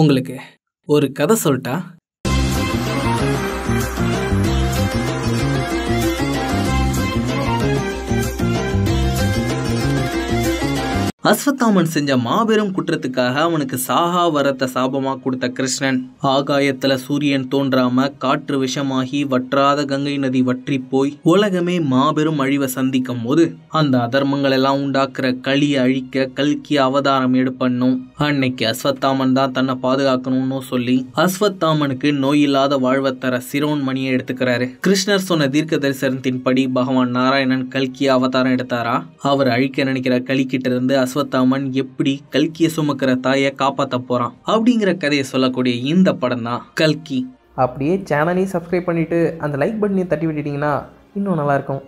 உங்களுக்கு ஒரு கதை சொல்லிட்டா அஸ்வத்தாமன் செஞ்ச மாபெரும் குற்றத்துக்காக அவனுக்கு சாகா வரத்த சாபமா கொடுத்த கிருஷ்ணன் ஆகாயத்துல சூரியன் தோன்றாம காற்று விஷமாகி வற்றாத கங்கை நதி வற்றி போய் உலகமே மாபெரும் அழிவை சந்திக்கும் போது அந்த அதர்மங்கள் எல்லாம் உண்டாக்குற களியை அழிக்க கல்கி அவதாரம் எடுப்பண்ணும் அன்னைக்கு அஸ்வத்தாமன் தான் தன்னை பாதுகாக்கணும்னு சொல்லி அஸ்வத்தாமனுக்கு நோய் இல்லாத சிரோன் சிரோன்மணியை எடுத்துக்கிறாரு கிருஷ்ணர் சொன்ன தீர்க்க தரிசனத்தின் படி பகவான் நாராயணன் கல்கி அவதாரம் எடுத்தாரா அவர் அழிக்க நினைக்கிற களிக்கிட்ட இருந்து அஸ்வத்தாமன் எப்படி கல்கியை சுமக்கிற தாயை காப்பாற்ற போகிறான் அப்படிங்கிற கதையை சொல்லக்கூடிய இந்த படம் தான் கல்கி அப்படியே சேனலையும் சப்ஸ்கிரைப் பண்ணிவிட்டு அந்த லைக் பட்டனையும் தட்டி விட்டுட்டீங்கன்னா இன்னும் நல்லாயிருக்கும்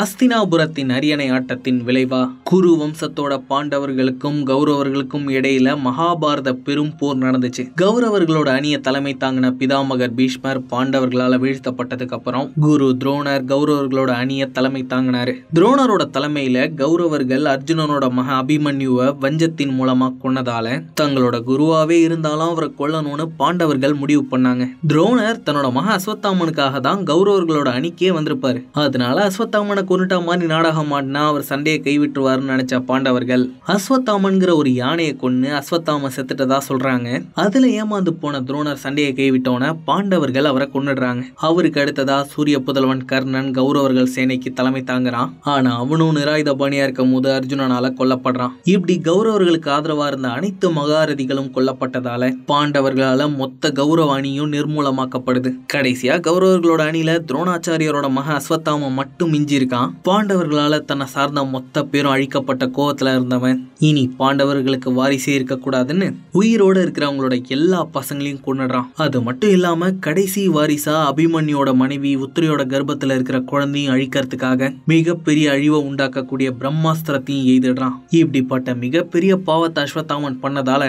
அஸ்தினாபுரத்தின் அரியணை ஆட்டத்தின் விளைவா குரு வம்சத்தோட பாண்டவர்களுக்கும் கௌரவர்களுக்கும் இடையில மகாபாரத பெரும் போர் நடந்துச்சு கௌரவர்களோட அணிய தலைமை தாங்கின பிதாமகர் பீஷ்மர் பாண்டவர்களால வீழ்த்தப்பட்டதுக்கு அப்புறம் குரு துரோணர் கௌரவர்களோட அணிய தலைமை தாங்கினாரு துரோணரோட தலைமையில கௌரவர்கள் அர்ஜுனனோட மக அபிமன்யுவை வஞ்சத்தின் மூலமா கொன்னதால தங்களோட குருவாவே இருந்தாலும் அவரை கொல்லணும்னு பாண்டவர்கள் முடிவு பண்ணாங்க துரோணர் தன்னோட மக அஸ்வத்தாமனுக்காக தான் கௌரவர்களோட அணிக்கே வந்திருப்பாரு அதனால அஸ்வத்தாமனை தன்னை கொண்டுட்டா மாதிரி நாடகம் ஆடினா அவர் சண்டையை கைவிட்டுருவாருன்னு நினைச்ச பாண்டவர்கள் அஸ்வத்தாமன்கிற ஒரு யானையை கொண்டு அஸ்வத்தாம செத்துட்டதா சொல்றாங்க அதுல ஏமாந்து போன துரோணர் சண்டையை கைவிட்டோன பாண்டவர்கள் அவரை கொண்டுடுறாங்க அவருக்கு அடுத்ததா சூரிய புதல்வன் கர்ணன் கௌரவர்கள் சேனைக்கு தலைமை தாங்குறான் ஆனா அவனும் நிராயுதபாணியா இருக்கும் போது அர்ஜுனனால கொல்லப்படுறான் இப்படி கௌரவர்களுக்கு ஆதரவா இருந்த அனைத்து மகாரதிகளும் கொல்லப்பட்டதால பாண்டவர்களால மொத்த கௌரவ அணியும் நிர்மூலமாக்கப்படுது கடைசியா கௌரவர்களோட அணியில துரோணாச்சாரியரோட மக அஸ்வத்தாம மட்டும் மிஞ்சி இருக்கு இருக்கான் பாண்டவர்களால் தன்னை சார்ந்த மொத்த பேரும் அழிக்கப்பட்ட கோவத்தில் இருந்தவன் இனி பாண்டவர்களுக்கு வாரிசே இருக்கக்கூடாதுன்னு உயிரோடு இருக்கிறவங்களோட எல்லா பசங்களையும் கொண்டுடுறான் அது மட்டும் இல்லாமல் கடைசி வாரிசா அபிமன்யோட மனைவி உத்திரையோட கர்ப்பத்தில் இருக்கிற குழந்தையும் அழிக்கிறதுக்காக மிகப்பெரிய அழிவை உண்டாக்கக்கூடிய பிரம்மாஸ்திரத்தையும் எய்திடுறான் இப்படிப்பட்ட மிகப்பெரிய பாவத்தை அஸ்வத்தாமன் பண்ணதால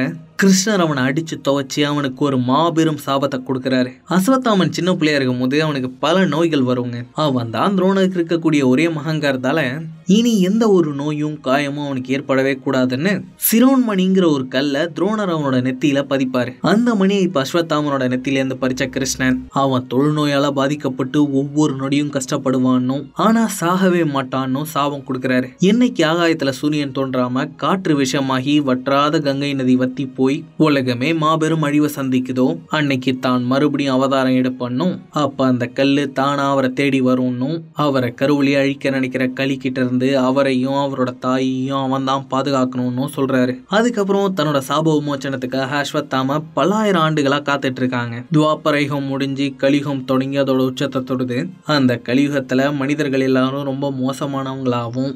கிருஷ்ணர் அவனை அடித்து துவச்சி அவனுக்கு ஒரு மாபெரும் சாபத்தை கொடுக்குறாரு அஸ்வத்தாமன் சின்ன பிள்ளையா இருக்கும் போது அவனுக்கு பல நோய்கள் வருங்க அவன் தான் துரோணருக்கு இருக்கக்கூடிய ஒரே மகங்கிறதால இனி எந்த ஒரு நோயும் காயமும் அவனுக்கு ஏற்படவே கூடாதுன்னு சிரோன்மணிங்கிற ஒரு கல்ல துரோணர் அவனோட நெத்தியில பதிப்பாரு அந்த மணியை இப்ப அஸ்வத்தாமனோட நெத்தியில இருந்து பறிச்ச கிருஷ்ணன் அவன் தொழுநோயால பாதிக்கப்பட்டு ஒவ்வொரு நொடியும் கஷ்டப்படுவான்னு ஆனா சாகவே மாட்டான்னு சாபம் கொடுக்கிறாரு என்னைக்கு ஆகாயத்துல சூரியன் தோன்றாம காற்று விஷமாகி வற்றாத கங்கை நதி வத்தி போய் போய் உலகமே மாபெரும் அழிவை சந்திக்குதோ அன்னைக்கு தான் மறுபடியும் அவதாரம் எடுப்பண்ணும் அப்ப அந்த கல்லு தானா அவரை தேடி வரும்னும் அவரை கருவிலே அழிக்க நினைக்கிற களி கிட்ட இருந்து அவரையும் அவரோட தாயையும் அவன் தான் பாதுகாக்கணும்னு சொல்றாரு அதுக்கப்புறம் தன்னோட சாப விமோச்சனத்துக்காக அஸ்வத்தாம பல்லாயிரம் ஆண்டுகளா காத்துட்டு இருக்காங்க துவாபரைகம் முடிஞ்சு கலிகம் தொடங்கி அதோட உச்சத்தை தொடுது அந்த கலியுகத்துல மனிதர்கள் எல்லாரும் ரொம்ப மோசமானவங்களாகவும்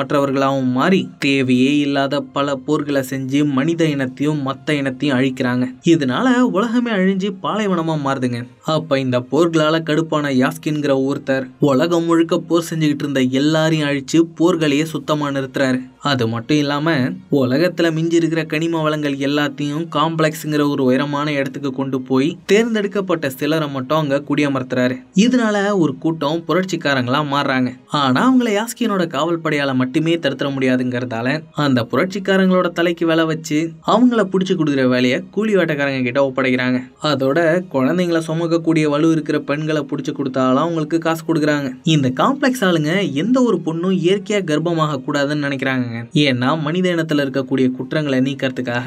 மற்றவர்களாகவும் மாறி தேவையே இல்லாத பல போர்களை செஞ்சு மனித இனத்தை இனத்தையும் மற்ற இனத்தையும் அழிக்கிறாங்க இதனால உலகமே அழிஞ்சு பாலைவனமாக மாறுதுங்க அப்போ இந்த போர்களால் கடுப்பான யாஸ்கின்ங்கிற ஒருத்தர் உலகம் முழுக்க போர் செஞ்சுக்கிட்டு இருந்த எல்லாரையும் அழிச்சு போர்களையே சுத்தமாக நிறுத்துறாரு அது மட்டும் இல்லாமல் உலகத்தில் மிஞ்சிருக்கிற இருக்கிற கனிம வளங்கள் எல்லாத்தையும் காம்ப்ளெக்ஸுங்கிற ஒரு உயரமான இடத்துக்கு கொண்டு போய் தேர்ந்தெடுக்கப்பட்ட சிலரை மட்டும் அங்கே குடியமர்த்துறாரு இதனால ஒரு கூட்டம் புரட்சிக்காரங்களாம் மாறுறாங்க ஆனால் அவங்கள யாஸ்கியனோட காவல் படையால் மட்டுமே தடுத்துட முடியாதுங்கிறதால அந்த புரட்சிக்காரங்களோட தலைக்கு வேலை வச்சு அவங்கள பிடிச்சி கொடுக்குற வேலையை கூலி வேட்டக்காரங்க கிட்ட ஒப்படைக்கிறாங்க அதோட குழந்தைங்கள சுமக்கக்கூடிய வலு இருக்கிற பெண்களை பிடிச்சி கொடுத்தாலும் அவங்களுக்கு காசு கொடுக்குறாங்க இந்த காம்ப்ளெக்ஸ் ஆளுங்க எந்த ஒரு பொண்ணும் இயற்கையாக கர்ப்பமாக கூடாதுன்னு நினைக்கிறாங்க ஏன்னா மனித இனத்தில் இருக்கக்கூடிய குற்றங்களை நீக்கிறதுக்காக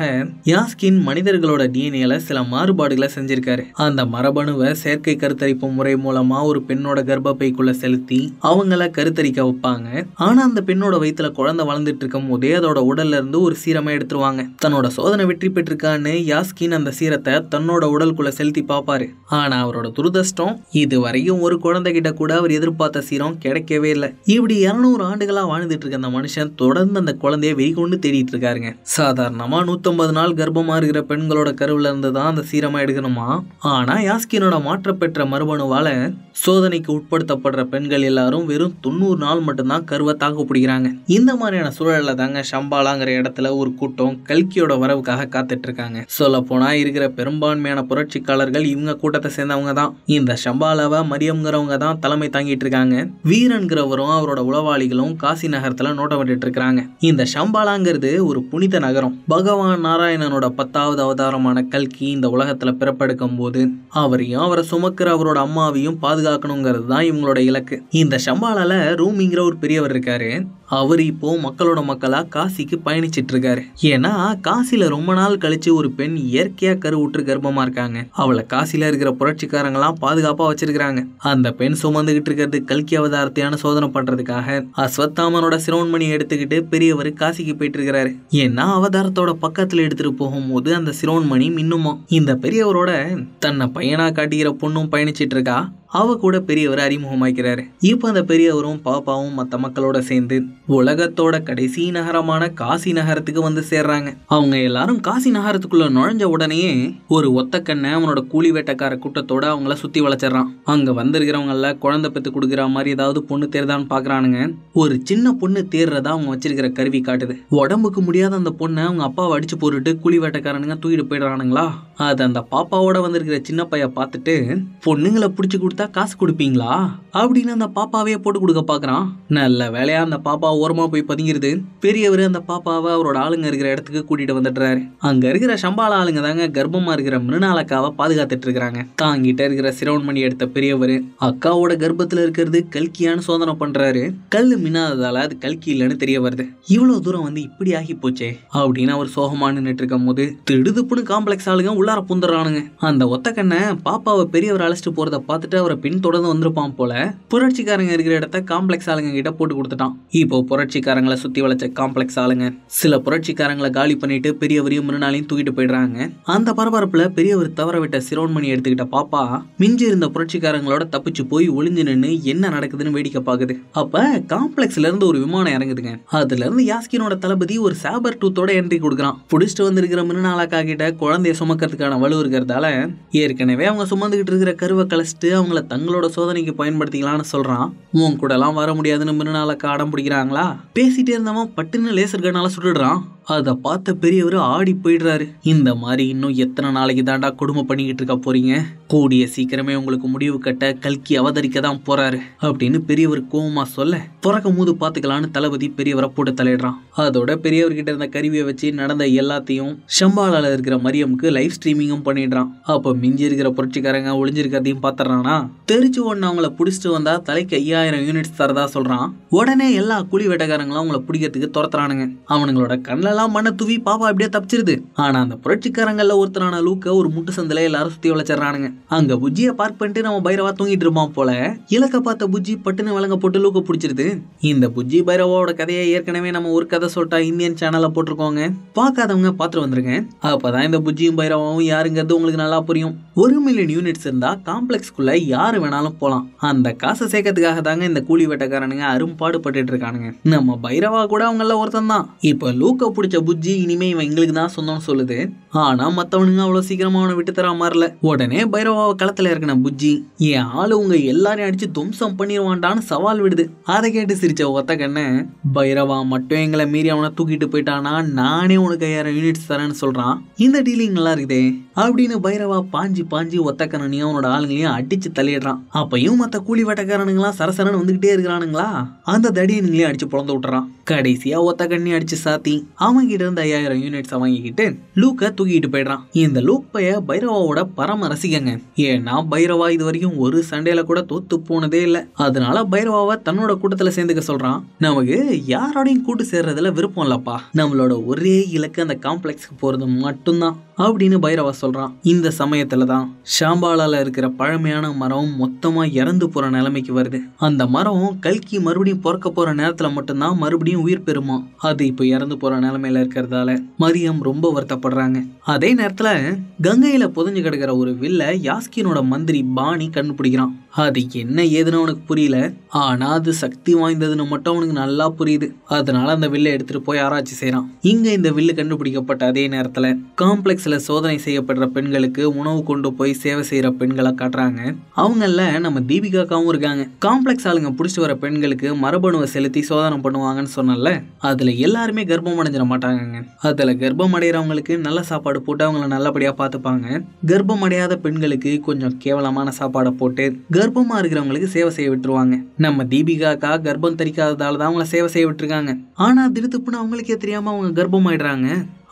யாஸ்கின் மனிதர்களோட டிஎன்ஏல சில மாறுபாடுகளை செஞ்சிருக்காரு அந்த மரபணுவை செயற்கை கருத்தரிப்பு முறை மூலமா ஒரு பெண்ணோட கர்ப்பப்பைக்குள்ள செலுத்தி அவங்கள கருத்தரிக்க வைப்பாங்க ஆனா அந்த பெண்ணோட வயித்துல குழந்தை வளர்ந்துட்டு இருக்கும் போதே அதோட உடல்ல இருந்து ஒரு சீரமே எடுத்துருவாங்க தன்னோட சோதனை வெற்றி பெற்றிருக்கான்னு யாஸ்கின் அந்த சீரத்தை தன்னோட உடலுக்குள்ள செலுத்தி பார்ப்பாரு ஆனா அவரோட துரதஷ்டம் இதுவரையும் ஒரு குழந்தை கிட்ட கூட அவர் எதிர்பார்த்த சீரம் கிடைக்கவே இல்லை இப்படி இருநூறு ஆண்டுகளா வாழ்ந்துட்டு இருக்க அந்த மனுஷன் தொடர்ந்து அந்த குழந்தைய வெறிகொண்டு தேடிட்டு இருக்காருங்க சாதாரணமாக நூத்தம்பது நாள் கர்ப்பமாக இருக்கிற பெண்களோட கருவில இருந்து தான் அந்த சீரமாக எடுக்கணுமா ஆனா யாஸ்கினோட பெற்ற மரபணுவால சோதனைக்கு உட்படுத்தப்படுற பெண்கள் எல்லாரும் வெறும் தொண்ணூறு நாள் மட்டும்தான் கருவை தாக்கு பிடிக்கிறாங்க இந்த மாதிரியான சூழல்ல தாங்க ஷம்பாலாங்கிற இடத்துல ஒரு கூட்டம் கல்கியோட வரவுக்காக காத்துட்டு இருக்காங்க சொல்ல போனா இருக்கிற பெரும்பான்மையான புரட்சிக்காரர்கள் இவங்க கூட்டத்தை சேர்ந்தவங்க தான் இந்த ஷம்பாலாவை மரியம்ங்கிறவங்க தான் தலைமை தாங்கிட்டு இருக்காங்க வீரன்கிறவரும் அவரோட உளவாளிகளும் காசி நகரத்தில் நோட்டம் இருக்கிறாங்க சொல்றாங்க இந்த சம்பாலாங்கிறது ஒரு புனித நகரம் பகவான் நாராயணனோட பத்தாவது அவதாரமான கல்கி இந்த உலகத்துல பிறப்பெடுக்கும் போது அவரையும் அவரை சுமக்கிற அவரோட அம்மாவையும் பாதுகாக்கணுங்கிறது தான் இவங்களோட இலக்கு இந்த சம்பாலால ரூமிங்கிற ஒரு பெரியவர் இருக்காரு அவர் இப்போ மக்களோட மக்களா காசிக்கு பயணிச்சிட்டு இருக்காரு ஏன்னா காசில ரொம்ப நாள் கழிச்சு ஒரு பெண் இயற்கையா கருவுற்று கர்ப்பமா இருக்காங்க அவளை காசில இருக்கிற புரட்சிக்காரங்களாம் பாதுகாப்பா வச்சிருக்காங்க அந்த பெண் சுமந்துகிட்டு இருக்கிறது கல்கி அவதாரத்தையான சோதனை பண்றதுக்காக அஸ்வத்தாமனோட சிரோன்மணி எடுத்துக்கிட்டு பெரியவர் காசிக்கு போயிட்டு இருக்கிறாரு ஏன்னா அவதாரத்தோட பக்கத்துல எடுத்துட்டு போகும்போது அந்த சிரோன்மணி மின்னுமா இந்த பெரியவரோட தன்னை பையனா காட்டுகிற பொண்ணும் பயணிச்சிட்டு இருக்கா அவ கூட பெரியவர் அறிமுகமாக்கிறாரு இப்போ அந்த பெரியவரும் பாப்பாவும் மற்ற மக்களோட சேர்ந்து உலகத்தோட கடைசி நகரமான காசி நகரத்துக்கு வந்து சேர்றாங்க அவங்க எல்லாரும் காசி நகரத்துக்குள்ள நுழைஞ்ச உடனே ஒரு ஒத்தக்கண்ணை அவனோட கூலி வேட்டக்கார கூட்டத்தோட அவங்கள சுத்தி வளைச்சிடறான் அங்க வந்திருக்கிறவங்கள குழந்தை பெத்து கொடுக்குற மாதிரி ஏதாவது பொண்ணு தேர்தான்னு பாக்குறானுங்க ஒரு சின்ன பொண்ணு தேர்றதா அவங்க வச்சிருக்க எடுக்கிற கருவி காட்டுது உடம்புக்கு முடியாத அந்த பொண்ணை அவங்க அப்பாவை அடிச்சு போட்டுட்டு கூலி வேட்டைக்காரனுங்க தூக்கிட்டு போயிடுறானுங்களா அது அந்த பாப்பாவோட வந்திருக்கிற சின்ன பையன் பார்த்துட்டு பொண்ணுங்களை பிடிச்சி கொடுத்தா காசு கொடுப்பீங்களா அப்படின்னு அந்த பாப்பாவே போட்டு கொடுக்க பார்க்குறான் நல்ல வேலையா அந்த பாப்பா ஓரமா போய் பதுங்கிருது பெரியவர் அந்த பாப்பாவை அவரோட ஆளுங்க இருக்கிற இடத்துக்கு கூட்டிட்டு வந்துடுறாரு அங்க இருக்கிற சம்பாள ஆளுங்க தாங்க கர்ப்பமா இருக்கிற மிருணாலக்காவை பாதுகாத்துட்டு இருக்கிறாங்க தாங்கிட்ட இருக்கிற சிரவண்மணி எடுத்த பெரியவர் அக்காவோட கர்ப்பத்துல இருக்கிறது கல்கியான்னு சோதனை பண்றாரு கல் மின்னாததால அது கல்கி இல்லைன்னு தெரிய வருது இவ்வளவு தூரம் வந்து இப்படி ஆகி போச்சே அப்படின்னு அவர் சோகமானு நின்றுட்டு இருக்கும் போது திடுதுப்புன்னு காம்ப்ளெக்ஸ் ஆளுங்க உள்ள உள்ளார புந்துறானுங்க அந்த ஒத்த கண்ணை பாப்பாவை பெரியவர் அழைச்சிட்டு போறத பார்த்துட்டு அவரை பின் தொடர்ந்து வந்திருப்பான் போல புரட்சிக்காரங்க இருக்கிற இடத்த காம்ப்ளெக்ஸ் ஆளுங்க கிட்ட போட்டு கொடுத்துட்டான் இப்போ புரட்சிக்காரங்களை சுத்தி வளைச்ச காம்ப்ளெக்ஸ் ஆளுங்க சில புரட்சிக்காரங்களை காலி பண்ணிட்டு பெரியவரையும் மிருனாலையும் தூக்கிட்டு போயிடுறாங்க அந்த பரபரப்புல பெரியவர் தவற விட்ட சிரோன்மணி எடுத்துக்கிட்ட பாப்பா மிஞ்சி இருந்த புரட்சிக்காரங்களோட தப்பிச்சு போய் ஒளிஞ்சு நின்று என்ன நடக்குதுன்னு வேடிக்கை பாக்குது அப்ப காம்ப்ளெக்ஸ்ல இருந்து ஒரு விமானம் இறங்குதுங்க அதுல இருந்து யாஸ்கினோட தளபதி ஒரு சாபர் டூத்தோட என்ட்ரி கொடுக்குறான் புடிச்சிட்டு வந்திருக்கிற மிருநாளாக்கா கிட்ட குழந்தைய சுமக்கிறதுக்கு செய்கிறதுக்கான வலு இருக்கிறதால ஏற்கனவே அவங்க சுமந்துக்கிட்டு இருக்கிற கருவை கலைச்சிட்டு அவங்கள தங்களோட சோதனைக்கு பயன்படுத்திக்கலாம்னு சொல்கிறான் உன் கூடலாம் வர முடியாதுன்னு மிருநாளுக்கு அடம் பிடிக்கிறாங்களா பேசிகிட்டே இருந்தவன் பட்டுன்னு லேசர் கண்ணால் சுட்டுடுறான் அதை பார்த்த பெரியவர் ஆடி போயிடுறாரு இந்த மாதிரி இன்னும் எத்தனை நாளைக்கு தாண்டா கொடுமை பண்ணிக்கிட்டு இருக்க போறீங்க கூடிய சீக்கிரமே உங்களுக்கு முடிவு கட்ட கல்கி அவதரிக்க தான் போறாரு அப்படின்னு பெரியவர் கோவமா சொல்ல துறக்கும் போது பார்த்துக்கலான்னு தளபதி பெரியவரை போட்டு தலையிடுறான் அதோட பெரியவர்கிட்ட இருந்த கருவியை வச்சு நடந்த எல்லாத்தையும் சம்பாலால இருக்கிற மரியமுக்கு லைவ் ஸ்ட்ரீமிங்கும் பண்ணிடுறான் அப்போ மிஞ்சி இருக்கிற புரட்சிக்காரங்க ஒளிஞ்சிருக்கிறதையும் பாத்துறானா தெரிச்சு ஒன்று அவங்கள பிடிச்சிட்டு வந்தா தலைக்கு ஐயாயிரம் யூனிட்ஸ் தரதா சொல்றான் உடனே எல்லா குழி வேட்டக்காரங்களும் அவங்கள பிடிக்கிறதுக்கு துரத்துறானுங்க அவனுங்களோட கண்ணல எல்லாம் மண்ணை தூவி பாப்பா அப்படியே தப்பிச்சிருது ஆனா அந்த புரட்சிக்காரங்கள ஒருத்தனான லூக்க ஒரு முட்டு சந்தில எல்லாரும் சுத்தி வளச்சிடறானுங்க அங்க புஜ்ஜிய பார்க் பண்ணிட்டு நம்ம பைரவா தூங்கிட்டு இருப்பான் போல இலக்க பார்த்த புஜ்ஜி பட்டுன்னு விலங்க போட்டு லூக்க பிடிச்சிருது இந்த புஜ்ஜி பைரவாவோட கதையை ஏற்கனவே நம்ம ஒரு கதை சொல்லிட்டா இந்தியன் சேனல்ல போட்டிருக்கோங்க பார்க்காதவங்க பாத்துட்டு வந்துருங்க அப்பதான் இந்த புஜ்ஜியும் பைரவாவும் யாருங்கிறது உங்களுக்கு நல்லா புரியும் ஒரு மில்லியன் யூனிட்ஸ் இருந்தா காம்ப்ளெக்ஸ்குள்ள யாரு வேணாலும் போலாம் அந்த காசை சேர்க்கறதுக்காக தாங்க இந்த கூலி வேட்டக்காரனுங்க அரும்பாடு இருக்கானுங்க நம்ம பைரவா கூட அவங்க ஒருத்தன் தான் இப்ப லூக்க பிடிச்ச புஜ்ஜி இனிமே இவன் எங்களுக்கு தான் சொந்தம்னு சொல்லுது ஆனா மத்தவனுங்க அவ்வளவு சீக்கிரமா அவனை விட்டு தர மாறல உடனே பைரவாவை களத்துல இருக்கன புஜ்ஜி என் ஆளு உங்க எல்லாரையும் அடிச்சு தும்சம் பண்ணிடுவான்டான்னு சவால் விடுது அதை கேட்டு சிரிச்ச ஒத்த கண்ணு பைரவா மட்டும் எங்களை மீறி அவனை தூக்கிட்டு போயிட்டானா நானே உனக்கு ஐயாயிரம் யூனிட்ஸ் தரேன்னு சொல்றான் இந்த டீலிங் நல்லா இருக்குதே அப்படின்னு பைரவா பாஞ்சி பாஞ்சி ஒத்தக்கணனையும் அவனோட ஆளுங்களையும் அடிச்சு தள்ளிடுறான் அப்பயும் மத்த கூலி வேட்டக்காரனுங்களாம் சரசரன் வந்துகிட்டே இருக்கிறானுங்களா அந்த தடியனுங்களையும் அடிச்சு பிறந்து விட்டுறான் கடைசியா ஒத்த கண்ணி அடிச்சு சாத்தி அவங்கிட்ட இருந்து ஐயாயிரம் யூனிட்ஸ் வாங்கிக்கிட்டு லூக்கை தூக்கிட்டு போயிடுறான் இந்த லூக் பைய பைரவாவோட பரம ரசிகங்க ஏன்னா பைரவா இது வரைக்கும் ஒரு சண்டையில கூட தோத்து போனதே இல்லை அதனால பைரவாவை தன்னோட கூட்டத்தில் சேர்ந்துக்க சொல்றான் நமக்கு யாரோடையும் கூட்டு சேர்றதுல விருப்பம் இல்லப்பா நம்மளோட ஒரே இலக்கு அந்த காம்ப்ளெக்ஸ்க்கு போறது மட்டும்தான் அப்படின்னு பைரவா சொல்கிறான் இந்த சமயத்தில் தான் ஷாம்பாலால இருக்கிற பழமையான மரம் மொத்தமாக இறந்து போகிற நிலைமைக்கு வருது அந்த மரம் கல்கி மறுபடியும் பிறக்க போகிற நேரத்தில் மட்டும்தான் மறுபடியும் உயிர் பெறுமா அது இப்போ இறந்து போகிற நிலைமையில இருக்கிறதால மரியம் ரொம்ப வருத்தப்படுறாங்க அதே நேரத்தில் கங்கையில் புதஞ்சு கிடக்கிற ஒரு வில்ல யாஸ்கினோட மந்திரி பாணி கண்டுபிடிக்கிறான் அது என்ன ஏதுன்னு அவனுக்கு புரியல ஆனால் அது சக்தி வாய்ந்ததுன்னு மட்டும் அவனுக்கு நல்லா புரியுது அதனால அந்த வில்லை எடுத்துட்டு போய் ஆராய்ச்சி செய்கிறான் இங்கே இந்த வில்லு கண்டுபிடிக்கப்பட்ட அதே நேரத்தில் காம்ப்ளெக்ஸ்ல சோதனை செய்யப்படுற பெண்களுக்கு உணவு கொண்டு போய் சேவை செய்கிற பெண்களை காட்டுறாங்க அவங்கள நம்ம தீபிகாக்காவும் இருக்காங்க காம்ப்ளெக்ஸ் ஆளுங்க பிடிச்சி வர பெண்களுக்கு மரபணுவை செலுத்தி சோதனை பண்ணுவாங்கன்னு சொன்னல அதில் எல்லாருமே கர்ப்பம் அடைஞ்சிட மாட்டாங்க அதில் கர்ப்பம் அடைகிறவங்களுக்கு நல்ல சாப்பாடு போட்டு அவங்கள நல்லபடியாக பார்த்துப்பாங்க கர்ப்பம் அடையாத பெண்களுக்கு கொஞ்சம் கேவலமான சாப்பாடை போட்டு கர்ப்பமாக இருக்கிறவங்களுக்கு சேவை செய்ய விட்டுருவாங்க நம்ம தீபிகாக்கா கர்ப்பம் தரிக்காததால தான் அவங்கள சேவை செய்ய விட்டுருக்காங்க ஆனால் திருத்துப்புன்னு அவங்களுக்கே தெரியாமல் அவங்க ஆயிடுறாங்க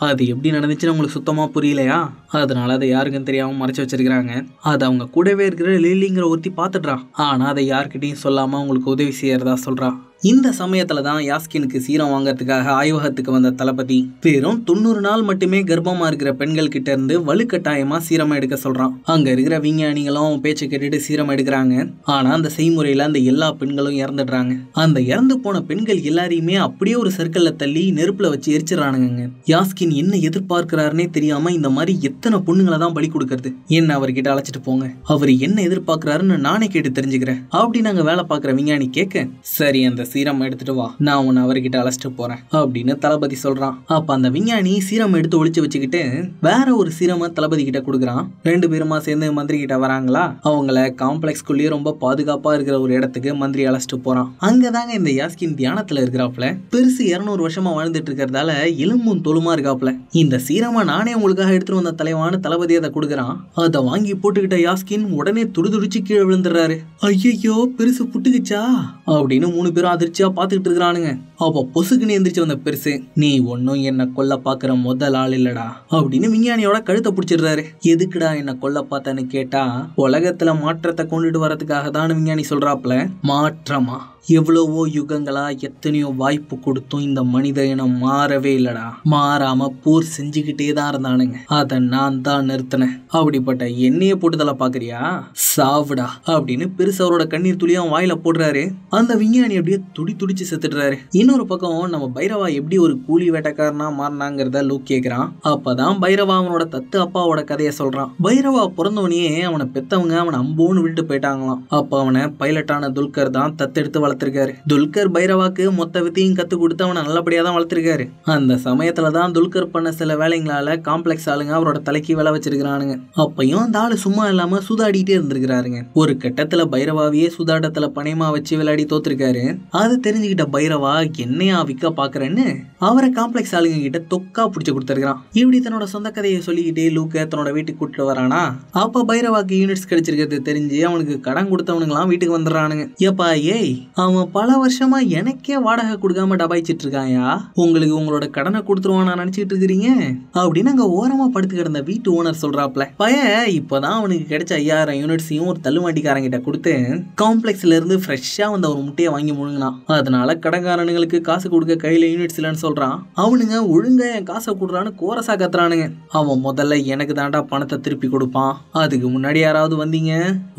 அது எப்படி நடந்துச்சுன்னு உங்களுக்கு சுத்தமாக புரியலையா அதனால அதை யாருக்கும் தெரியாமல் மறைச்சி வச்சிருக்கிறாங்க அது அவங்க கூடவே இருக்கிற லீலிங்கிற ஒருத்தி பார்த்துட்றான் ஆனால் அதை யார்கிட்டையும் சொல்லாமல் உங்களுக்கு உதவி செய்யறதா சொல்கிறா இந்த சமயத்தில் தான் யாஸ்கினுக்கு சீரம் வாங்கறதுக்காக ஆய்வகத்துக்கு வந்த தளபதி வெறும் தொண்ணூறு நாள் மட்டுமே கர்ப்பமாக இருக்கிற பெண்கள் கிட்ட இருந்து வலுக்கட்டாயமாக சீரம் எடுக்க சொல்கிறான் அங்கே இருக்கிற விஞ்ஞானிகளும் பேச்சு கேட்டுட்டு சீரம் எடுக்கிறாங்க ஆனால் அந்த செய்முறையில் அந்த எல்லா பெண்களும் இறந்துடுறாங்க அந்த இறந்து போன பெண்கள் எல்லாரையுமே அப்படியே ஒரு சர்க்கிளில் தள்ளி நெருப்பில் வச்சு எரிச்சிடறானுங்க யாஸ்கின் சச்சின் என்ன எதிர்பார்க்கிறாருனே தெரியாம இந்த மாதிரி எத்தனை பொண்ணுங்களை தான் பலி கொடுக்கறது என்ன அவர்கிட்ட அழைச்சிட்டு போங்க அவர் என்ன எதிர்பார்க்கிறாருன்னு நானே கேட்டு தெரிஞ்சுக்கிறேன் அப்படி நாங்க வேலை பாக்குற விஞ்ஞானி கேட்க சரி அந்த சீரம் எடுத்துட்டு வா நான் உன்னை அவர்கிட்ட அழைச்சிட்டு போறேன் அப்படின்னு தளபதி சொல்றான் அப்ப அந்த விஞ்ஞானி சீரம் எடுத்து ஒழிச்சு வச்சுக்கிட்டு வேற ஒரு சீரம தளபதி கிட்ட கொடுக்குறான் ரெண்டு பேருமா சேர்ந்து மந்திரி கிட்ட வராங்களா அவங்கள காம்ப்ளெக்ஸ்குள்ளேயே ரொம்ப பாதுகாப்பா இருக்கிற ஒரு இடத்துக்கு மந்திரி அழைச்சிட்டு போறான் அங்கதாங்க இந்த யாஸ்கின் தியானத்துல இருக்கிறாப்ல பெருசு இருநூறு வருஷமா வாழ்ந்துட்டு இருக்கிறதால எலும்பும் தொழுமா இருக்கா ஷாப்பில் இந்த சீரமா நானே உங்களுக்காக எடுத்துட்டு வந்த தலைவான தளபதி அதை கொடுக்குறான் அதை வாங்கி போட்டுக்கிட்ட யாஸ்கின் உடனே துடுதுடிச்சு கீழே விழுந்துடுறாரு ஐயோ பெருசு புட்டுக்குச்சா அப்படின்னு மூணு பேரும் அதிர்ச்சியா பார்த்துக்கிட்டு இருக்கிறானுங்க அப்போ பொசுக்குன்னு எந்திரிச்சு வந்த பெருசு நீ ஒன்னும் என்னை கொல்ல பாக்குற முதல் ஆள் இல்லடா அப்படின்னு விஞ்ஞானியோட கழுத்தை பிடிச்சிடுறாரு எதுக்குடா என்னை கொல்ல பார்த்தேன்னு கேட்டா உலகத்துல மாற்றத்தை கொண்டுட்டு வரதுக்காக தான் விஞ்ஞானி சொல்றாப்ல மாற்றமா எவ்வளவோ யுகங்களா எத்தனையோ வாய்ப்பு கொடுத்தும் இந்த மனித இனம் மாறவே இல்லடா மாறாம போர் செஞ்சுக்கிட்டே தான் இருந்தானுங்க அதை நான் தான் நிறுத்தினேன் அப்படிப்பட்ட எண்ணெய போட்டுதல பாக்குறியா சாவுடா அப்படின்னு பெருசு அவரோட கண்ணீர் துளியா வாயில போடுறாரு அந்த விஞ்ஞானி அப்படியே துடி துடிச்சு செத்துடுறாரு இன்னொரு பக்கம் நம்ம பைரவா எப்படி ஒரு கூலி வேட்டக்காரனா மாறினாங்கிறத லூக் கேட்கிறான் அப்பதான் பைரவா அவனோட தத்து அப்பாவோட கதையை சொல்றான் பைரவா பிறந்தவனையே அவனை பெத்தவங்க அவனை அம்போன்னு விட்டு போயிட்டாங்களாம் அப்ப அவனை பைலட்டான துல்கர் தான் தத்தெடுத்து வளர்த்து வளர்த்துருக்காரு துல்கர் பைரவாக்கு மொத்த வித்தையும் கத்து கொடுத்து அவனை நல்லபடியாக தான் வளர்த்துருக்காரு அந்த சமயத்துல தான் துல்கர் பண்ண சில வேலைங்களால காம்ப்ளெக்ஸ் ஆளுங்க அவரோட தலைக்கு வேலை வச்சிருக்கிறானுங்க அப்பையும் அந்த ஆளு சும்மா இல்லாம சூதாடிட்டே இருந்திருக்கிறாருங்க ஒரு கட்டத்துல பைரவாவையே சூதாட்டத்துல பணையமாக வச்சு விளையாடி தோத்துருக்காரு அது தெரிஞ்சுக்கிட்ட பைரவா என்னையா விக்க பாக்குறேன்னு அவரை காம்ப்ளெக்ஸ் ஆளுங்க கிட்ட தொக்கா பிடிச்சி கொடுத்துருக்கான் இப்படி தன்னோட சொந்த கதையை சொல்லிக்கிட்டே லூக்க தன்னோட வீட்டுக்கு கூட்டிட்டு வரானா அப்ப பைரவாக்கு யூனிட்ஸ் கிடைச்சிருக்கிறது தெரிஞ்சு அவனுக்கு கடன் கொடுத்தவனுங்களாம் வீட்டுக்கு வந்துடுறானுங்க ஏப்பா ஏய் அவன் பல வருஷமா எனக்கே வாடகை கொடுக்காம டபாய்ச்சிட்டு இருக்காயா உங்களுக்கு உங்களோட கடனை கொடுத்துருவான் நான் நினைச்சிட்டு இருக்கிறீங்க அப்படின்னு அங்க ஓரமா படுத்து கிடந்த வீட்டு ஓனர் சொல்றாப்ல பய இப்பதான் அவனுக்கு கிடைச்ச ஐயாயிரம் யூனிட்ஸையும் ஒரு தள்ளுவாண்டிக்காரங்கிட்ட கொடுத்து காம்ப்ளெக்ஸ்ல இருந்து ஃப்ரெஷ்ஷா வந்த ஒரு முட்டையை வாங்கி முழுங்கினான் அதனால கடன்காரனுங்களுக்கு காசு கொடுக்க கையில யூனிட்ஸ் இல்லைன்னு சொல்றான் அவனுங்க ஒழுங்க என் காசை கொடுறான்னு கோரசா கத்துறானுங்க அவன் முதல்ல எனக்கு தாண்டா பணத்தை திருப்பி கொடுப்பான் அதுக்கு முன்னாடி யாராவது வந்தீங்க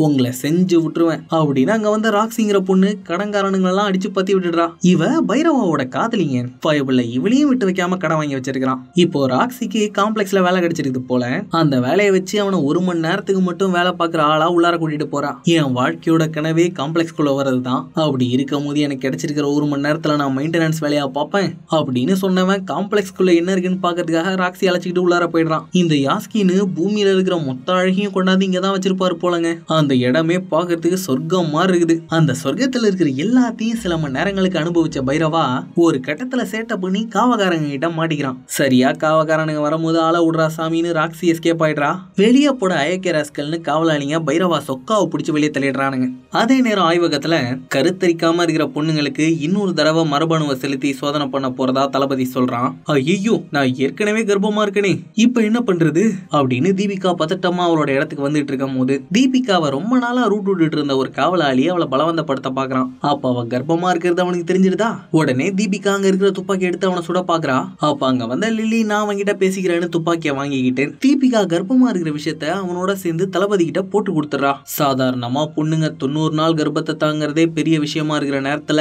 உங்களை செஞ்சு விட்டுருவேன் அப்படின்னு அங்க வந்த ராக்ஸிங்கிற பொண்ணு கடன் கடன்காரனுங்களெல்லாம் அடிச்சு பத்தி விட்டுடுறான் இவ பைரவாவோட காதலிங்க பயபுள்ள இவளையும் விட்டு வைக்காம கடன் வாங்கி வச்சிருக்கான் இப்போ ராக்ஸிக்கு காம்ப்ளெக்ஸ்ல வேலை கிடைச்சிருக்கு போல அந்த வேலையை வச்சு அவனை ஒரு மணி நேரத்துக்கு மட்டும் வேலை பார்க்குற ஆளா உள்ளார கூட்டிட்டு போறான் என் வாழ்க்கையோட கனவே காம்ப்ளெக்ஸ்குள்ள வர்றது தான் அப்படி இருக்கும் போது எனக்கு கிடைச்சிருக்கிற ஒரு மணி நேரத்துல நான் மெயின்டெனன்ஸ் வேலையா பார்ப்பேன் அப்படின்னு சொன்னவன் காம்ப்ளெக்ஸ்குள்ள என்ன இருக்குன்னு பாக்குறதுக்காக ராக்ஸி அழைச்சிக்கிட்டு உள்ளார போயிடுறான் இந்த யாஸ்கின்னு பூமியில இருக்கிற மொத்த அழகையும் கொண்டாந்து இங்கதான் தான் வச்சிருப்பாரு போலங்க அந்த இடமே பாக்குறதுக்கு சொர்க்கம் மாதிரி இருக்குது அந்த சொர்க்கத்துல இருக்கிற எல்லாத்தையும் சில மணி நேரங்களுக்கு அனுபவிச்ச பைரவா ஒரு கட்டத்துல சேட்டை பண்ணி காவகாரங்க கிட்ட மாட்டிக்கிறான் சரியா காவகாரனுங்க வரும்போது ஆள விடுறா சாமின்னு ராக்ஸி எஸ்கேப் ஆயிடுறா வெளியே போட அயக்கிய ராஸ்கல்னு காவலாளிங்க பைரவா சொக்காவை பிடிச்சி வெளியே தள்ளிடுறானுங்க அதே நேரம் ஆய்வகத்துல கருத்தரிக்காம இருக்கிற பொண்ணுங்களுக்கு இன்னொரு தடவை மரபணுவை செலுத்தி சோதனை பண்ண போறதா தளபதி சொல்றான் ஐயோ நான் ஏற்கனவே கர்ப்பமா இருக்கனே இப்ப என்ன பண்றது அப்படின்னு தீபிகா பதட்டமா அவளோட இடத்துக்கு வந்துட்டு இருக்கும் போது தீபிகாவை ரொம்ப நாளா ரூட் விட்டுட்டு இருந்த ஒரு காவலாளி அவளை பலவந்தப்படுத்த பாக்குறான் அப்ப அவன் கர்ப்பமா இருக்கிறது அவனுக்கு தெரிஞ்சிருதா உடனே தீபிகா அங்க இருக்கிற துப்பாக்கி எடுத்து அவனை சுட பாக்குறா அப்ப அங்க வந்த லில்லி நான் அவன்கிட்ட பேசிக்கிறேன்னு துப்பாக்கியை வாங்கிக்கிட்டேன் தீபிகா கர்ப்பமா இருக்கிற விஷயத்த அவனோட சேர்ந்து தளபதி கிட்ட போட்டு கொடுத்துறா சாதாரணமா பொண்ணுங்க தொண்ணூறு நாள் கர்ப்பத்தை தாங்கிறதே பெரிய விஷயமா இருக்கிற நேரத்துல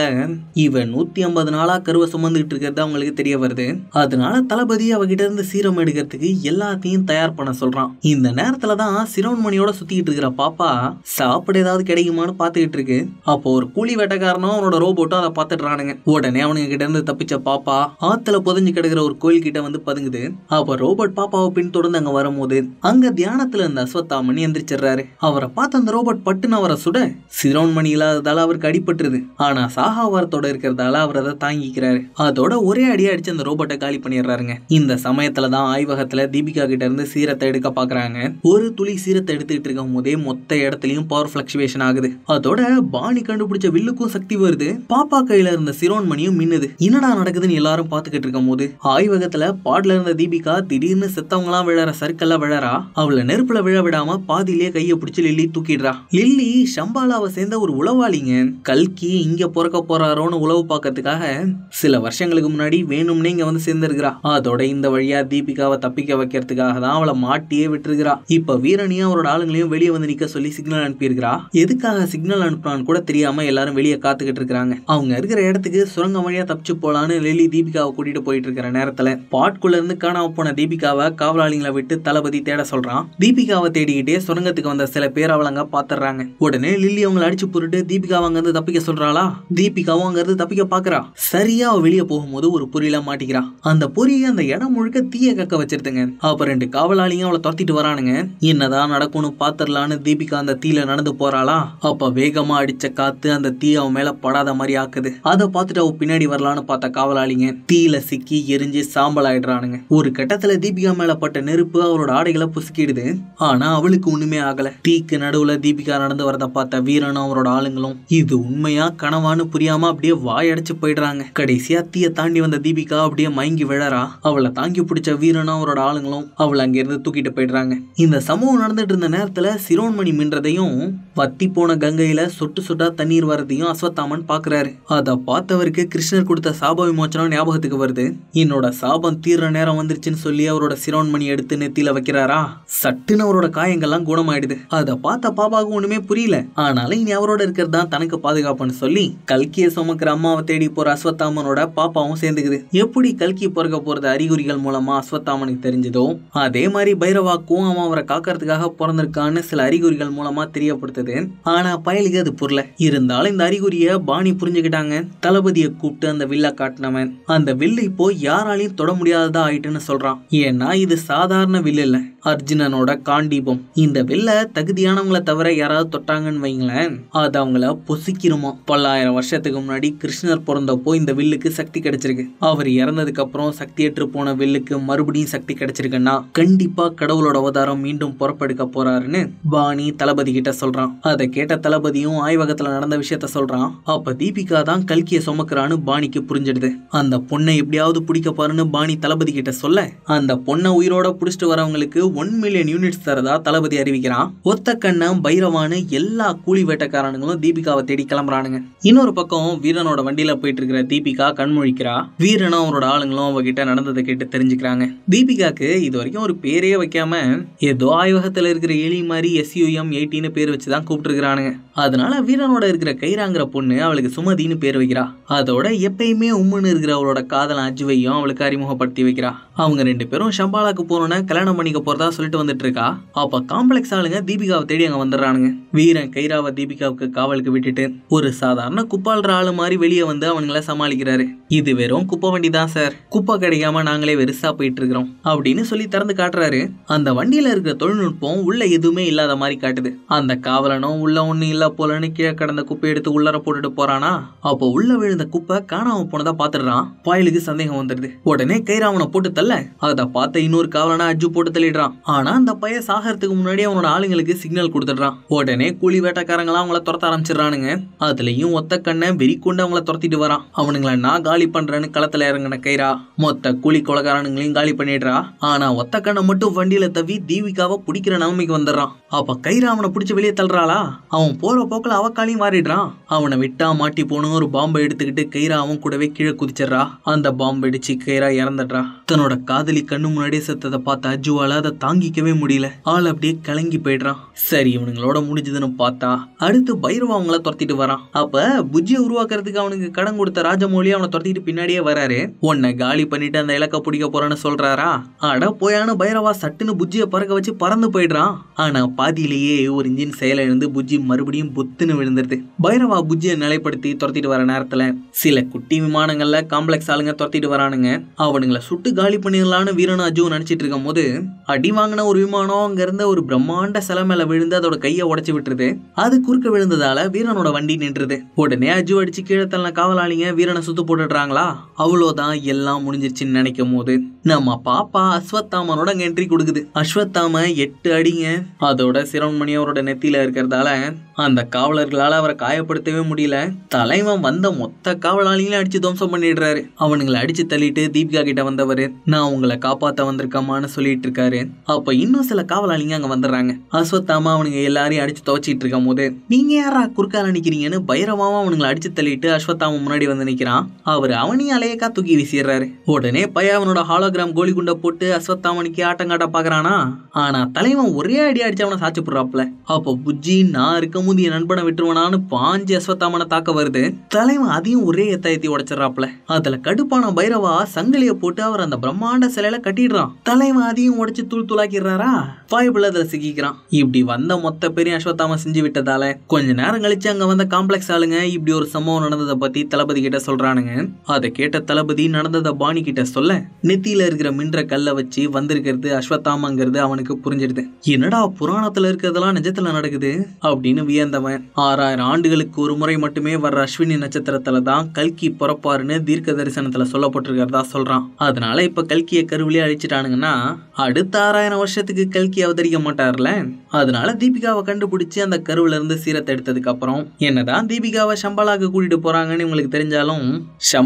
இவன் நூத்தி ஐம்பது நாளா கருவை சுமந்துகிட்டு இருக்கிறது அவங்களுக்கு தெரிய வருது அதனால தளபதி அவகிட்ட இருந்து சீரம் எடுக்கிறதுக்கு எல்லாத்தையும் தயார் பண்ண சொல்றான் இந்த நேரத்துல தான் சிரோன்மணியோட சுத்திக்கிட்டு இருக்கிற பாப்பா சாப்பிட ஏதாவது கிடைக்குமான்னு பாத்துக்கிட்டு இருக்கு அப்போ ஒரு கூலி வேட்டை வேலைக்காரனும் அவனோட ரோபோட்டும் அதை பார்த்துட்றானுங்க உடனே அவனுங்க கிட்ட இருந்து தப்பிச்ச பாப்பா ஆத்துல புதஞ்சு கிடக்கிற ஒரு கோயில் கிட்ட வந்து பதுங்குது அப்ப ரோபோட் பாப்பாவை பின்தொடர்ந்து அங்க வரும்போது அங்க தியானத்துல இருந்த அஸ்வத்தாமணி எந்திரிச்சிடுறாரு அவரை பார்த்து அந்த ரோபோட் பட்டுன்னு அவரை சுட மணி இல்லாததால அவருக்கு அடிபட்டுருது ஆனா சாகாவரத்தோட இருக்கிறதால அவர் அதை தாங்கிக்கிறாரு அதோட ஒரே அடியா அடிச்சு அந்த ரோபோட்டை காலி பண்ணிடுறாருங்க இந்த சமயத்துல தான் ஆய்வகத்துல தீபிகா கிட்ட இருந்து சீரத்தை எடுக்க பாக்குறாங்க ஒரு துளி சீரத்தை எடுத்துக்கிட்டு இருக்கும் போதே மொத்த இடத்துலயும் பவர் பிளக்சுவேஷன் ஆகுது அதோட பாணி கண்டுபிடிச்ச வில்லுக்கும் சக்தி வருது பாப்பா கையில இருந்த சிரோன்மணியும் மின்னுது என்னடா நடக்குதுன்னு எல்லாரும் பாத்துக்கிட்டு இருக்கும் போது ஆய்வகத்துல பாட்ல இருந்த தீபிகா திடீர்னு செத்தவங்களாம் விழற சர்க்கல்ல விழறா அவளை நெருப்புல விழ விடாம பாதியிலே கைய பிடிச்சு லில்லி தூக்கிடுறா லில்லி ஷம்பாலாவை சேர்ந்த ஒரு உளவாளிங்க கல்கி இங்க பிறக்க போறாரோன்னு உளவு பார்க்கறதுக்காக சில வருஷங்களுக்கு முன்னாடி வேணும்னே இங்க வந்து சேர்ந்திருக்கிறா அதோட இந்த வழியா தீபிகாவை தப்பிக்க வைக்கிறதுக்காக தான் அவளை மாட்டியே விட்டுருக்கிறா இப்ப வீரனையும் அவரோட ஆளுங்களையும் வெளியே வந்து நிக்க சொல்லி சிக்னல் அனுப்பியிருக்கிறா எதுக்காக சிக்னல் அனுப்புறான்னு கூட தெரியாம எல்லாரும் வெளியே லிலியை காத்துக்கிட்டு இருக்கிறாங்க அவங்க இருக்கிற இடத்துக்கு சுரங்க வழியா தப்பிச்சு போலான்னு லெலி தீபிகாவை கூட்டிட்டு போயிட்டு இருக்கிற நேரத்துல பாட்குள்ள இருந்து காணாம போன தீபிகாவை காவலாளிகளை விட்டு தளபதி தேட சொல்றான் தீபிகாவை தேடிக்கிட்டே சுரங்கத்துக்கு வந்த சில பேரவலங்க பாத்துறாங்க உடனே லில்லி அவங்களை அடிச்சு போட்டுட்டு தீபிகா அங்க இருந்து தப்பிக்க சொல்றாளா தீபிகாவும் அங்க இருந்து தப்பிக்க பாக்குறா சரியா அவ வெளியே போகும்போது ஒரு பொரியல மாட்டிக்கிறான் அந்த பொரிய அந்த இடம் முழுக்க தீய கக்க வச்சிருதுங்க அப்ப ரெண்டு காவலாளிங்க அவளை துரத்திட்டு வரானுங்க என்னதான் நடக்கும்னு பாத்துரலான்னு தீபிகா அந்த தீல நடந்து போறாளா அப்ப வேகமா அடிச்ச காத்து அந்த தீய அவன் மேல படாத மாதிரி ஆக்குது அதை பார்த்துட்டு அவ பின்னாடி வரலான்னு பார்த்த காவலாளிங்க தீல சிக்கி எரிஞ்சு சாம்பல் ஆயிடுறானுங்க ஒரு கட்டத்துல தீபிகா மேல பட்ட நெருப்பு அவரோட ஆடைகளை புசுக்கிடுது ஆனா அவளுக்கு ஒண்ணுமே ஆகல தீக்கு நடுவுல தீபிகா நடந்து வரத பார்த்த வீரனும் அவரோட ஆளுங்களும் இது உண்மையா கனவான்னு புரியாம அப்படியே வாயடைச்சு போயிடுறாங்க கடைசியா தீய தாண்டி வந்த தீபிகா அப்படியே மயங்கி விழறா அவளை தாங்கி பிடிச்ச வீரனும் அவரோட ஆளுங்களும் அவளை அங்கிருந்து தூக்கிட்டு போயிடுறாங்க இந்த சமூகம் நடந்துட்டு இருந்த நேரத்துல சிரோன்மணி மின்றதையும் வத்தி போன கங்கையில சொட்டு சொட்டா தண்ணீர் வரதையும் அஸ்வத்தாமன் பாக்குறாரு அதை பார்த்தவருக்கு கிருஷ்ணர் கொடுத்த சாப விமோச்சனம் ஞாபகத்துக்கு வருது என்னோட சாபம் தீர்ற நேரம் வந்துருச்சுன்னு சொல்லி அவரோட சிரோன்மணி எடுத்து நெத்தியில வைக்கிறாரா சட்டுன்னு அவரோட காயங்கள்லாம் குணமாயிடுது அதை பார்த்த பாபாவுக்கு ஒண்ணுமே புரியல ஆனாலும் இனி அவரோட இருக்கிறது தான் தனக்கு பாதுகாப்புன்னு சொல்லி கல்கியை சுமக்கிற அம்மாவை தேடி போற அஸ்வத்தாமனோட பாப்பாவும் சேர்ந்துக்குது எப்படி கல்கி பிறக்க போறது அறிகுறிகள் மூலமா அஸ்வத்தாமனுக்கு தெரிஞ்சதோ அதே மாதிரி பைரவாக்கும் அவன் அவரை காக்கறதுக்காக பிறந்திருக்கான்னு சில அறிகுறிகள் மூலமா தெரியப்படுத்துது ஆனா பயலுக்கு அது புரியல இருந்தாலும் இந்த அறிகுறி அறிகுறியை பாணி புரிஞ்சுக்கிட்டாங்க தளபதியை கூப்பிட்டு அந்த வில்ல காட்டினவன் அந்த வில்லு இப்போ யாராலையும் தொட முடியாததா ஆயிட்டுன்னு சொல்றான் ஏன்னா இது சாதாரண வில்லு இல்ல அர்ஜுனனோட காண்டீபம் இந்த வில்ல தகுதியானவங்களை தவிர யாராவது தொட்டாங்கன்னு வைங்களேன் அது அவங்கள பொசிக்கிருமா பல்லாயிரம் வருஷத்துக்கு முன்னாடி கிருஷ்ணர் பிறந்தப்போ இந்த வில்லுக்கு சக்தி கிடைச்சிருக்கு அவர் இறந்ததுக்கு அப்புறம் சக்தி ஏற்று போன வில்லுக்கு மறுபடியும் சக்தி கிடைச்சிருக்குன்னா கண்டிப்பா கடவுளோட அவதாரம் மீண்டும் புறப்படுக்க போறாருன்னு பாணி தளபதி கிட்ட சொல்றான் அதை கேட்ட தளபதியும் ஆய்வகத்துல நடந்த விஷயத்த சொல்றான் சொல்றான் அப்போ தீபிகா தான் கல்கியை சுமக்கிறான்னு பாணிக்கு புரிஞ்சிடுது அந்த பொண்ணை எப்படியாவது பிடிக்க பாருன்னு பாணி தளபதி கிட்ட சொல்ல அந்த பொண்ணை உயிரோட பிடிச்சிட்டு வரவங்களுக்கு ஒன் மில்லியன் யூனிட்ஸ் தரதா தளபதி அறிவிக்கிறான் ஒத்த கண்ணன் பைரவானு எல்லா கூலி வேட்டக்காரனுங்களும் தீபிகாவை தேடி கிளம்புறானுங்க இன்னொரு பக்கம் வீரனோட வண்டியில போயிட்டு இருக்கிற தீபிகா கண்மொழிக்கிறா வீரனும் அவரோட ஆளுங்களும் அவகிட்ட நடந்ததை கேட்டு தெரிஞ்சுக்கிறாங்க தீபிகாக்கு இது வரைக்கும் ஒரு பேரே வைக்காம ஏதோ ஆய்வகத்துல இருக்கிற எலி மாதிரி எஸ்யூஎம் எயிட்டின்னு பேர் வச்சு தான் இருக்கிறானுங்க அதனால வீரனோட இருக்கிற கைராங்கிற பொண்ணு அவளுக்கு சுமதின்னு பேர் வைக்கிறா அதோட எப்பயுமே உம்முன்னு இருக்கிற அவளோட காதல அஜுவையும் அவளுக்கு அறிமுகப்படுத்தி வைக்கிறா அவங்க ரெண்டு பேரும் ஷம்பாலாக்கு போனோன்னு கல்யாணம் பண்ணிக்க போறதா சொல்லிட்டு வந்துட்டு இருக்கா அப்ப காம்ப்ளெக்ஸ் ஆளுங்க தீபிகாவை தேடி அங்க வந்துடுறானுங்க வீரன் கைராவை தீபிகாவுக்கு காவலுக்கு விட்டுட்டு ஒரு சாதாரண குப்பால்ற ஆளு மாதிரி வெளியே வந்து அவனுங்களை சமாளிக்கிறாரு இது வெறும் குப்பை வண்டி தான் சார் குப்பை கிடைக்காம நாங்களே வெறுசா போயிட்டு இருக்கிறோம் அப்படின்னு சொல்லி திறந்து காட்டுறாரு அந்த வண்டியில இருக்கிற தொழில்நுட்பம் உள்ள எதுவுமே இல்லாத மாதிரி காட்டுது அந்த காவலனும் உள்ள ஒண்ணு இல்ல போலன்னு கீழே கடந்த குப்பை எடுத்து உள்ளர போட்டுட்டு போறானா அப்போ உள்ள விழுந்த குப்பை காணாம போனதா பாத்துடுறான் பாயலுக்கு சந்தேகம் வந்துடுது உடனே கைராவனை போட்டு தள்ள அதை பார்த்த இன்னொரு காவலனா அஜு போட்டு தள்ளிடுறான் ஆனா அந்த பையன் சாகிறதுக்கு முன்னாடி அவனோட ஆளுங்களுக்கு சிக்னல் கொடுத்துடுறான் உடனே கூலி வேட்டக்காரங்களாம் அவங்கள துரத்த ஆரம்பிச்சிடுறானுங்க அதுலயும் ஒத்த கண்ணை வெறி கொண்டு அவங்கள துரத்திட்டு வரான் அவனுங்களை நான் காலி பண்றேன்னு களத்துல இறங்கின கைரா மொத்த கூலி கொலகாரனுங்களையும் காலி பண்ணிடுறா ஆனா ஒத்த மட்டும் வண்டியில தவி தீவிகாவை பிடிக்கிற நிலைமைக்கு வந்துடுறான் அப்ப கைரா அவனை பிடிச்சி வெளியே தள்ளுறாளா அவன் போற போக்கில் அவக்காலையும் மாறிடுறான் அவனை விட்டா மாட்டி போன ஒரு பாம்பை எடுத்துக்கிட்டு கைரா அவன் கூடவே கீழே குதிச்சிடுறா அந்த பாம்பு அடிச்சு கைரா இறந்துடுறா தன்னோட காதலி கண்ணு முன்னாடியே செத்ததை பார்த்த அஜுவால அதை தாங்கிக்கவே முடியல ஆள் அப்படியே கலங்கி போயிடுறான் சரி இவனுங்களோட முடிஞ்சதுன்னு பார்த்தா அடுத்து பைரவ அவங்கள துரத்திட்டு வரான் அப்ப புஜ்ஜியை உருவாக்குறதுக்கு அவனுக்கு கடன் கொடுத்த ராஜமௌழி அவனை துரத்தி பின்னாடியே வராரு உன்னை காலி பண்ணிட்டு அந்த இலக்க பிடிக்க போறேன்னு சொல்றாரா அட போயானு பைரவா சட்டுன்னு புஜ்ஜிய பறக்க வச்சு பறந்து போயிடுறான் ஆனா பாதியிலேயே ஒரு இன்ஜின் செயல இருந்து புஜ்ஜி மறுபடியும் புத்துன்னு விழுந்துருது பைரவா புஜ்ஜியை நிலைப்படுத்தி துரத்திட்டு வர நேரத்துல சில குட்டி விமானங்கள்ல காம்ப்ளெக்ஸ் ஆளுங்க துரத்திட்டு வரானுங்க அவனுங்களை சுட்டு காலி பண்ணிடலான்னு வீரன் அஜுவும் நினைச்சிட்டு இருக்கும் போது அடி வாங்கின ஒரு விமானம் அங்க இருந்த ஒரு பிரம்மாண்ட சில மேல விழுந்து அதோட கையை உடச்சு விட்டுருது அது குறுக்க விழுந்ததால வீரனோட வண்டி நின்றுது உடனே அஜு அடிச்சு கீழே தள்ள காவலாளிங்க வீரனை சுத்து போட்டுடுறாங்க போகிறாங்களா அவ்வளோதான் எல்லாம் முடிஞ்சிருச்சுன்னு நினைக்கும் போது நம்ம பாப்பா அஸ்வத்தாமனோட அங்கே என்ட்ரி கொடுக்குது அஸ்வத்தாம எட்டு அடிங்க அதோட சிரவண்மணி அவரோட நெத்தியில் இருக்கிறதால அந்த காவலர்களால் அவரை காயப்படுத்தவே முடியல தலைவன் வந்த மொத்த காவலாளிகளும் அடித்து துவம்சம் பண்ணிடுறாரு அவனுங்களை அடித்து தள்ளிட்டு தீபிகா கிட்ட வந்தவர் நான் உங்களை காப்பாற்ற வந்திருக்கமான்னு சொல்லிட்டு இருக்காரு அப்போ இன்னும் சில காவலாளிங்க அங்கே வந்துடுறாங்க அஸ்வத்தாம அவனுங்க எல்லாரையும் அடித்து துவச்சிட்டு இருக்கும் போது நீங்கள் யாரா குறுக்கால நிற்கிறீங்கன்னு பைரவாவும் அவனுங்களை அடித்து தள்ளிட்டு அஸ்வத்தாம முன்னாடி வந்து நிற்கிறான் அவர் அவர் அவனையும் அலையக்கா தூக்கி வீசிடுறாரு உடனே பைய அவனோட ஹாலோகிராம் கோலி குண்டை போட்டு அஸ்வத்தாமனுக்கு ஆட்டங்காட்ட பாக்குறானா ஆனா தலைவன் ஒரே அடி அடிச்சு அவனை சாட்சி போடுறாப்ல அப்போ புஜ்ஜி நான் இருக்க முதிய நண்பனை விட்டுருவனான்னு பாஞ்சு அஸ்வத்தாமனை தாக்க வருது தலைவன் அதையும் ஒரே எத்தாயத்தி உடைச்சிடறாப்ல அதுல கடுப்பான பைரவா சங்கிலிய போட்டு அவர் அந்த பிரம்மாண்ட சிலையில கட்டிடுறான் தலைவன் அதையும் உடைச்சு தூள் தூளாக்கிடுறாரா பாய்புள்ள அதுல சிக்கிக்கிறான் இப்படி வந்த மொத்த பெரிய அஸ்வத்தாம செஞ்சு விட்டதால கொஞ்ச நேரம் கழிச்சு அங்க வந்த காம்ப்ளெக்ஸ் ஆளுங்க இப்படி ஒரு சம்பவம் நடந்ததை பத்தி தளபதி கிட்ட சொல்றானுங்க அதை கேட்ட தளபதி நடந்ததை பாணி கிட்ட சொல்ல நெத்தியில இருக்கிற மின்ற கல்ல வச்சு வந்திருக்கிறது அஸ்வத்தாமாங்கிறது அவனுக்கு புரிஞ்சிடுது என்னடா புராணத்துல இருக்கிறதெல்லாம் நிஜத்துல நடக்குது அப்படின்னு வியந்தவன் ஆறாயிரம் ஆண்டுகளுக்கு ஒரு முறை மட்டுமே வர்ற அஸ்வினி நட்சத்திரத்துல தான் கல்கி பிறப்பாருன்னு தீர்க்க தரிசனத்துல சொல்லப்பட்டிருக்கிறதா சொல்றான் அதனால இப்ப கல்கிய கருவிலே அழிச்சிட்டானுங்கன்னா அடுத்த ஆறாயிரம் வருஷத்துக்கு கல்கி அவதரிக்க மாட்டார்ல அதனால தீபிகாவை கண்டுபிடிச்சு அந்த கருவில இருந்து சீரத்தை எடுத்ததுக்கு அப்புறம் என்னதான் தீபிகாவை சம்பளாக்கு கூட்டிட்டு போறாங்கன்னு உங்களுக்கு தெரிஞ்சாலும்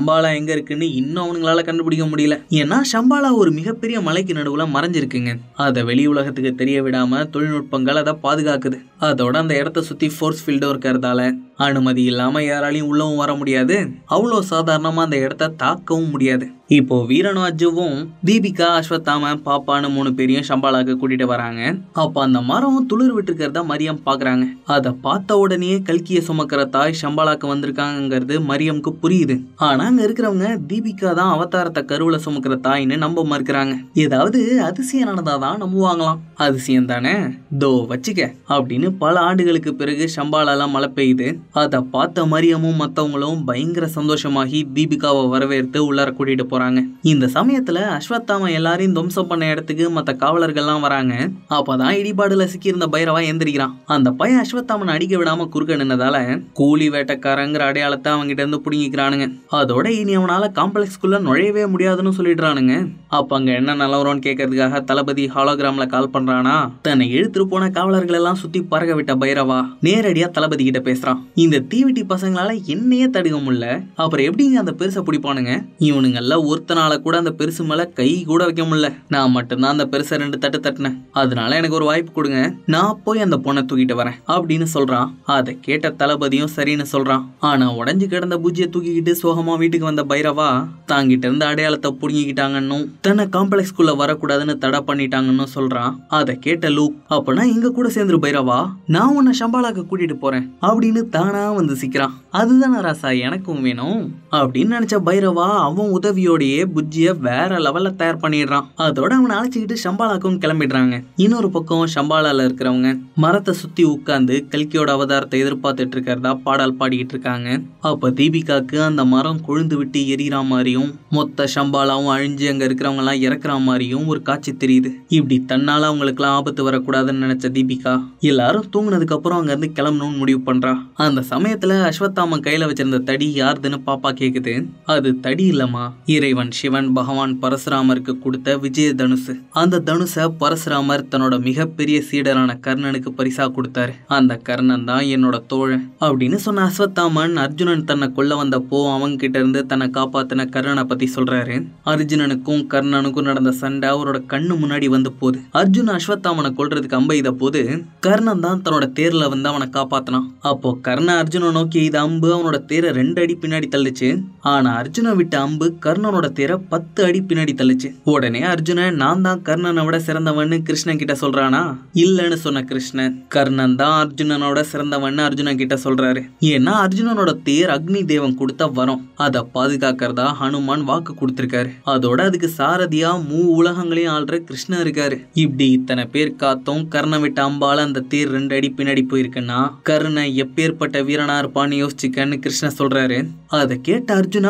ஷம்பாலா எங்கே இருக்குன்னு இன்னும் அவனுங்களால கண்டுபிடிக்க முடியல ஏன்னா ஷம்பாலா ஒரு மிகப்பெரிய மலைக்கு நடுவில் மறைஞ்சிருக்குங்க அதை வெளி உலகத்துக்கு தெரிய விடாம தொழில்நுட்பங்கள் அதை பாதுகாக்குது அதோட அந்த இடத்த சுற்றி ஃபோர்ஸ் ஃபீல்டும் இருக்கிறதால அனுமதி இல்லாமல் யாராலையும் உள்ளவும் வர முடியாது அவ்வளோ சாதாரணமாக அந்த இடத்த தாக்கவும் முடியாது இப்போ வீரனும் அஜுவும் தீபிகா அஸ்வத்தாம பாப்பான்னு மூணு பேரையும் சம்பாலாக கூட்டிட்டு வராங்க அப்ப அந்த மரம் துளிர் விட்டு மரியம் பாக்குறாங்க அதை பார்த்த உடனே கல்கிய சுமக்கிற தாய் சம்பாலாக்கு வந்திருக்காங்கிறது மரியம்க்கு புரியுது ஆனா அங்க இருக்கிறவங்க தீபிகா தான் அவதாரத்தை கருவுல சுமக்கிற தாய்ன்னு நம்ப மறுக்கிறாங்க ஏதாவது அதிசயம் நடந்தாதான் நம்புவாங்களாம் அதிசயம் தானே தோ வச்சுக்க அப்படின்னு பல ஆண்டுகளுக்கு பிறகு சம்பாலாலாம் மழை பெய்யுது அதை பார்த்த மரியமும் மற்றவங்களும் பயங்கர சந்தோஷமாகி தீபிகாவை வரவேற்று உள்ளார கூட்டிட்டு போறாங்க இந்த சமயத்துல அஸ்வத்தாமா எல்லாரையும் துவம்சம் பண்ண இடத்துக்கு மற்ற காவலர்கள்லாம் வராங்க அப்பதான் இடிபாடுல சிக்கியிருந்த பைரவா எந்திரிக்கிறான் அந்த பையன் அஸ்வத்தாமன் அடிக்க விடாம குறுக்க நின்னதால கூலி வேட்டக்காரங்கிற அடையாளத்தை அவங்கிட்ட இருந்து புடுங்கிக்கிறானுங்க அதோட இனி அவனால காம்ப்ளெக்ஸ்குள்ள நுழையவே முடியாதுன்னு சொல்லிடுறானுங்க அப்ப அங்க என்ன நிலவரம்னு கேட்கறதுக்காக தளபதி ஹாலோகிராம்ல கால் பண்றானா தன்னை எழுத்துட்டு போன காவலர்கள் எல்லாம் சுத்தி பறக்க விட்ட பைரவா நேரடியா தளபதி கிட்ட பேசுறான் இந்த தீவிட்டி பசங்களால என்னையே தடுக்க முடியல அப்புறம் எப்படிங்க அந்த பெருசை பிடிப்பானுங்க இவனுங்கெல்லாம் ஒருத்தனால கூட அந்த பெருசு மேல கை கூட வைக்க முடியல நான் மட்டும்தான் அந்த பெருசை ரெண்டு தட்டு தட்டினேன் அதனால எனக்கு ஒரு வாய்ப்பு கொடுங்க நான் போய் அந்த பொண்ணை தூக்கிட்டு வரேன் அப்படின்னு சொல்றான் அதை கேட்ட தளபதியும் சரின்னு சொல்றான் ஆனா உடஞ்சு கிடந்த பூஜ்ஜிய தூக்கிக்கிட்டு சோகமா வீட்டுக்கு வந்த பைரவா தாங்கிட்டு இருந்த அடையாளத்தை புடுங்கிக்கிட்டாங்கன்னு தன்னை காம்ப்ளெக்ஸ்குள்ள வரக்கூடாதுன்னு தடை பண்ணிட்டாங்கன்னு சொல்றான் அதை கேட்ட லூக் அப்பனா இங்க கூட சேர்ந்துரு பைரவா நான் உன்னை சம்பாலாக்க கூட்டிட்டு போறேன் அப்படின்னு தான் தானா வந்து சிக்கிறான் அதுதானே ராசா எனக்கும் வேணும் அப்படின்னு நினைச்ச பைரவா அவன் உதவியோடையே புஜ்ஜிய வேற லெவல்ல தயார் பண்ணிடுறான் அதோட அவன் அழைச்சிக்கிட்டு சம்பாலாக்கும் கிளம்பிடுறாங்க இன்னொரு பக்கம் சம்பாலால இருக்கிறவங்க மரத்தை சுத்தி உட்கார்ந்து கல்கியோட அவதாரத்தை எதிர்பார்த்துட்டு இருக்கிறதா பாடல் பாடிக்கிட்டு இருக்காங்க அப்ப தீபிகாக்கு அந்த மரம் கொழுந்து விட்டு எரியற மாதிரியும் மொத்த சம்பாலாவும் அழிஞ்சு அங்க இருக்கிறவங்க எல்லாம் இறக்குற மாதிரியும் ஒரு காட்சி தெரியுது இப்படி தன்னால அவங்களுக்கு எல்லாம் ஆபத்து வரக்கூடாதுன்னு நினைச்ச தீபிகா எல்லாரும் தூங்கினதுக்கு அப்புறம் அங்க இருந்து கிளம்பணும்னு முடிவு பண்றா அந்த சமயத்துல அஸ்வத்தாமன் கையில வச்சிருந்த தடி யாருதுன்னு பாப்பா கேக்குது அது தடி இல்லம்மா இறைவன் சிவன் பகவான் பரசுராமருக்கு கொடுத்த விஜய தனுசு அந்த தனுச பரசுராமர் தன்னோட மிகப்பெரிய சீடரான கர்ணனுக்கு பரிசா கொடுத்தாரு அந்த கர்ணன் தான் என்னோட தோழன் அப்படின்னு சொன்ன அஸ்வத்தாமன் அர்ஜுனன் தன்னை கொல்ல வந்தப்போ அவங்க கிட்ட இருந்து தன்னை காப்பாத்தின கர்ணனை பத்தி சொல்றாரு அர்ஜுனனுக்கும் கர்ணனுக்கும் நடந்த சண்டை அவரோட கண்ணு முன்னாடி வந்து போகுது அர்ஜுன் அஸ்வத்தாமனை கொல்றதுக்கு அம்பைத போது கர்ணன் தான் தன்னோட தேர்ல வந்து அவனை காப்பாத்தனான் அப்போ கர்ணன் கர்ணன் அர்ஜுனை நோக்கி எய்த அம்பு அவனோட தேரை ரெண்டு அடி பின்னாடி தள்ளுச்சு ஆனா அர்ஜுனை விட்ட அம்பு கர்ணனோட தேரை பத்து அடி பின்னாடி தள்ளுச்சு உடனே அர்ஜுனன் நான் தான் கர்ணனை விட சிறந்தவன் கிருஷ்ணன் கிட்ட சொல்றானா இல்லைன்னு சொன்ன கிருஷ்ணன் கர்ணன் தான் அர்ஜுனனோட சிறந்தவன் அர்ஜுனன் கிட்ட சொல்றாரு ஏன்னா அர்ஜுனனோட தேர் அக்னி தேவன் கொடுத்த வரம் அதை பாதுகாக்கிறதா ஹனுமான் வாக்கு கொடுத்திருக்காரு அதோட அதுக்கு சாரதியா மூ உலகங்களையும் ஆள்ற கிருஷ்ணன் இருக்காரு இப்படி இத்தனை பேர் காத்தும் கர்ணன் விட்ட அம்பால அந்த தேர் ரெண்டு அடி பின்னாடி போயிருக்குன்னா கர்ணன் எப்பேற்பட்ட நல்ல வீரனா இருப்பான்னு யோசிச்சுக்கன்னு கிருஷ்ண சொல்றாரு அதை கேட்ட அர்ஜுனா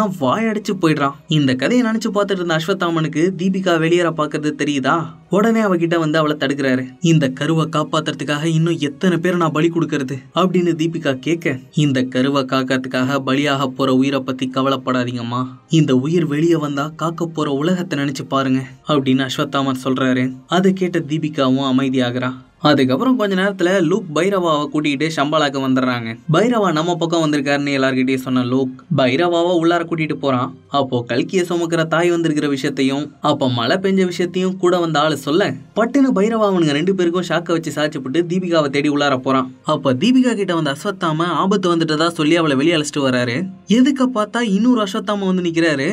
அடிச்சு போயிடுறான் இந்த கதையை நினைச்சு பார்த்துட்டு இருந்த அஸ்வத்தாமனுக்கு தீபிகா வெளியேற பாக்குறது தெரியுதா உடனே அவகிட்ட வந்து அவளை தடுக்கிறாரு இந்த கருவை காப்பாத்துறதுக்காக இன்னும் எத்தனை பேர் நான் பலி கொடுக்கறது அப்படின்னு தீபிகா கேட்க இந்த கருவை காக்கிறதுக்காக பலியாக போற உயிரை பத்தி கவலைப்படாதீங்கம்மா இந்த உயிர் வெளியே வந்தா காக்க போற உலகத்தை நினைச்சு பாருங்க அப்படின்னு அஸ்வத்தாமன் சொல்றாரு அதை கேட்ட தீபிகாவும் அமைதியாகிறான் அதுக்கப்புறம் கொஞ்ச நேரத்தில் லூக் பைரவாவை கூட்டிகிட்டு சம்பாலாக்கு வந்துடுறாங்க பைரவா நம்ம பக்கம் வந்திருக்காருன்னு எல்லார்கிட்டையும் சொன்ன லூக் பைரவாவை உள்ளார கூட்டிகிட்டு போகிறான் அப்போ கல்கியை சுமக்கிற தாய் வந்திருக்கிற விஷயத்தையும் அப்போ மழை பெஞ்ச விஷயத்தையும் கூட வந்த ஆள் சொல்ல பட்டுன்னு பைரவா அவனுங்க ரெண்டு பேருக்கும் ஷாக்கை வச்சு சாட்சிப்பட்டு தீபிகாவை தேடி உள்ளார போகிறான் அப்போ தீபிகா கிட்ட வந்து அஸ்வத்தாம ஆபத்து வந்துட்டதா சொல்லி அவளை வெளியே அழைச்சிட்டு வராரு எதுக்க பார்த்தா இன்னொரு அஸ்வத்தாம வந்து நிற்கிறாரு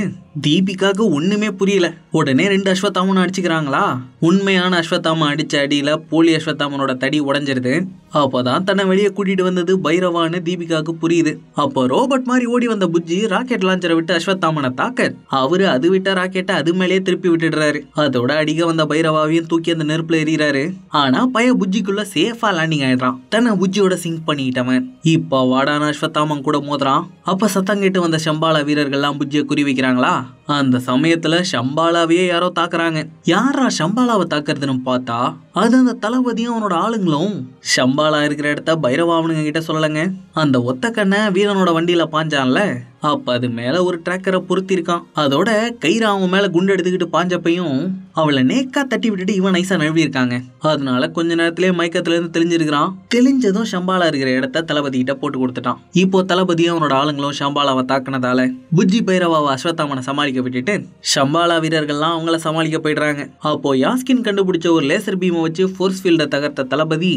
தீபிகாவுக்கு ஒன்றுமே புரியல உடனே ரெண்டு அஸ்வத்தாமனு அடிச்சுக்கிறாங்களா உண்மையான அஸ்வத்தாம அடிச்ச அடியில் போலி அஸ்வத் தான் அவனோட தடி உடஞ்சிருது அப்போதான் தன்னை வெளியே கூட்டிட்டு வந்தது பைரவான்னு தீபிகாவுக்கு புரியுது அப்போ ரோபோட் மாதிரி ஓடி வந்த புஜ்ஜி ராக்கெட் லாஞ்சரை விட்டு அஸ்வத்தாமனை தாக்க அவரு அது விட்ட ராக்கெட்டை அது மேலேயே திருப்பி விட்டுடுறாரு அதோட அடிக்க வந்த பைரவாவையும் தூக்கி அந்த நெருப்புல எறிகிறாரு ஆனா பய புஜ்ஜிக்குள்ள சேஃபா லேண்டிங் ஆயிடுறான் தன்னை புஜ்ஜியோட சிங்க் பண்ணிட்டவன் இப்போ வாடான அஸ்வத்தாமன் கூட மோதுறான் அப்ப சத்தம் கேட்டு வந்த செம்பால வீரர்கள்லாம் புஜ்ஜியை குறி வைக்கிறாங்களா அந்த சமயத்துல ஷம்பாலாவையே யாரோ தாக்குறாங்க யாரா ஷம்பாலாவை தாக்குறதுன்னு பார்த்தா அது அந்த தளபதியும் அவனோட ஆளுங்களும் ஷம்பாலா இருக்கிற இடத்த பைரவாவனுங்க கிட்ட சொல்லலைங்க அந்த ஒத்த கண்ணை வீரனோட வண்டியில பாஞ்சான்ல அப்போ அது மேலே ஒரு ட்ராக்கரை பொருத்திருக்கான் அதோட கயிறு அவன் மேலே குண்டு எடுத்துக்கிட்டு பாஞ்சப்பையும் அவளை நேக்கா தட்டி விட்டுட்டு இவன் நைஸா நழுவியிருக்காங்க அதனால கொஞ்ச நேரத்திலே மயக்கத்துல இருந்து தெளிஞ்சிருக்கிறான் தெளிஞ்சதும் ஷம்பாலா இருக்கிற இடத்த தளபதி கிட்ட போட்டு கொடுத்துட்டான் இப்போ தளபதியும் அவனோட ஆளுங்களும் ஷம்பாலாவை தாக்குனதால புஜ்ஜி பைரவாவை அஸ்வத்தாமனை சமாளிக்க விட்டுட்டு ஷம்பாலா வீரர்கள்லாம் அவங்கள சமாளிக்க போயிடுறாங்க அப்போ யாஸ்கின் கண்டுபிடிச்ச ஒரு லேசர் பீமை வச்சு ஃபோர்ஸ் ஃபீல்டை தகர்த்த தளபதி